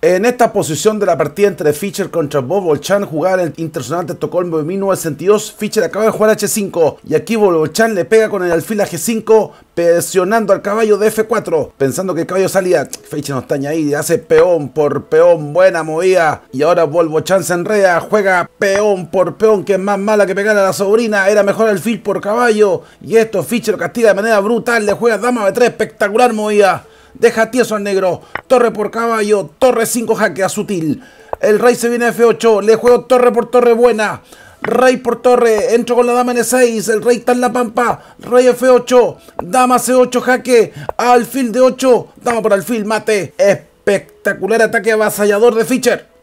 En esta posición de la partida entre Fischer contra Bob jugada en el Internacional de Estocolmo de 1962, Fischer acaba de jugar H5 y aquí Bobolchan le pega con el alfil a G5 presionando al caballo de F4 pensando que el caballo salía, Fischer no está ni ahí, hace peón por peón, buena movida y ahora Bobolchan se enreda, juega peón por peón que es más mala que pegar a la sobrina, era mejor alfil por caballo y esto Fischer lo castiga de manera brutal, le juega dama B3, espectacular movida. Deja tieso al negro. Torre por caballo. Torre 5 a sutil. El rey se viene a F8. Le juego torre por torre buena. Rey por torre, entro con la dama en E6, el rey está en la pampa, rey F8, dama C8 jaque, alfil de 8, dama por alfil, mate. Espectacular ataque avasallador de Fischer.